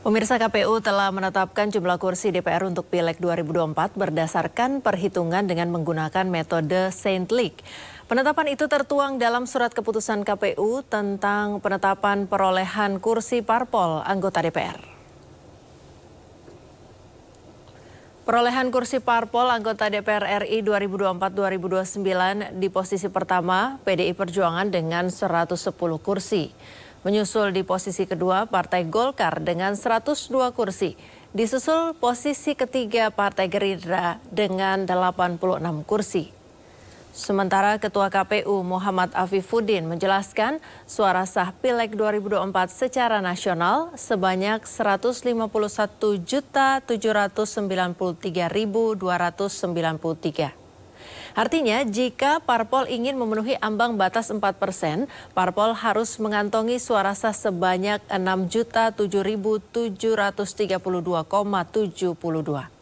Pemirsa KPU telah menetapkan jumlah kursi DPR untuk Pileg 2024 berdasarkan perhitungan dengan menggunakan metode Saint League. Penetapan itu tertuang dalam surat keputusan KPU tentang penetapan perolehan kursi parpol anggota DPR. Perolehan kursi parpol anggota DPR RI 2024-2029 di posisi pertama PDI Perjuangan dengan 110 kursi. Menyusul di posisi kedua Partai Golkar dengan 102 kursi. Disusul posisi ketiga Partai Gerindra dengan 86 kursi. Sementara Ketua KPU Muhammad Afifuddin menjelaskan suara sah Pileg 2024 secara nasional sebanyak 151.793.293. Artinya, jika parpol ingin memenuhi ambang batas 4 persen, parpol harus mengantongi suara sah sebanyak 6.7.732,72.